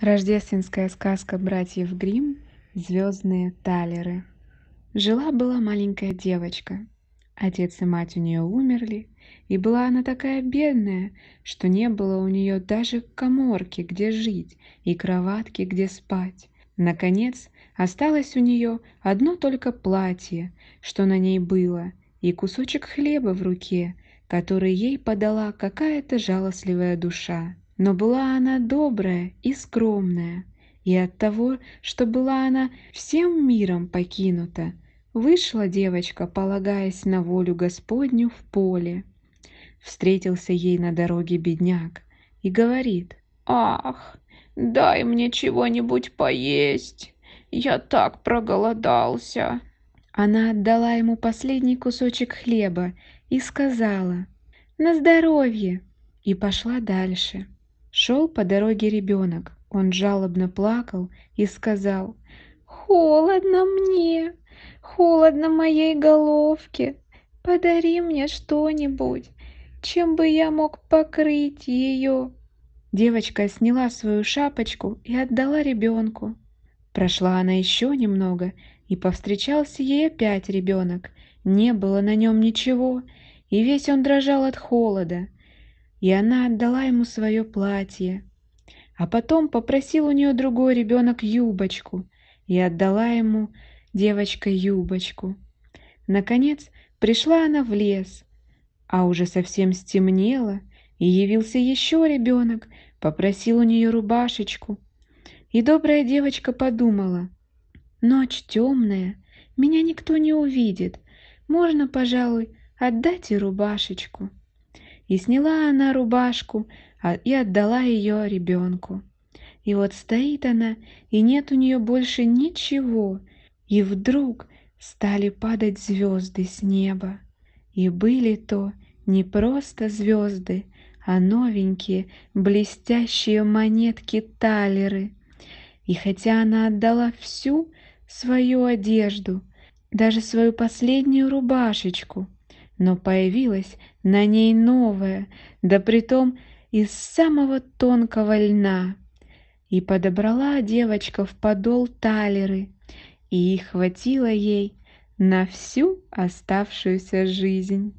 рождественская сказка братьев Грим звездные талеры жила была маленькая девочка отец и мать у нее умерли и была она такая бедная что не было у нее даже каморки где жить и кроватки где спать наконец осталось у нее одно только платье что на ней было и кусочек хлеба в руке который ей подала какая то жалостливая душа но была она добрая и скромная, и от того, что была она всем миром покинута, вышла девочка, полагаясь на волю Господню в поле. Встретился ей на дороге бедняк и говорит, «Ах, дай мне чего-нибудь поесть, я так проголодался». Она отдала ему последний кусочек хлеба и сказала, «На здоровье!» и пошла дальше. Шел по дороге ребенок. Он жалобно плакал и сказал, «Холодно мне, холодно моей головке, подари мне что-нибудь, чем бы я мог покрыть ее». Девочка сняла свою шапочку и отдала ребенку. Прошла она еще немного, и повстречался ей опять ребенок. Не было на нем ничего, и весь он дрожал от холода и она отдала ему свое платье. А потом попросил у нее другой ребенок юбочку, и отдала ему девочка юбочку. Наконец пришла она в лес, а уже совсем стемнело, и явился еще ребенок, попросил у нее рубашечку. И добрая девочка подумала, «Ночь темная, меня никто не увидит, можно, пожалуй, отдать и рубашечку». И сняла она рубашку а, и отдала ее ребенку. И вот стоит она, и нет у нее больше ничего. И вдруг стали падать звезды с неба. И были то не просто звезды, а новенькие блестящие монетки-талеры. И хотя она отдала всю свою одежду, даже свою последнюю рубашечку, но появилось на ней новое, да притом из самого тонкого льна. И подобрала девочка в подол талеры, и их хватило ей на всю оставшуюся жизнь.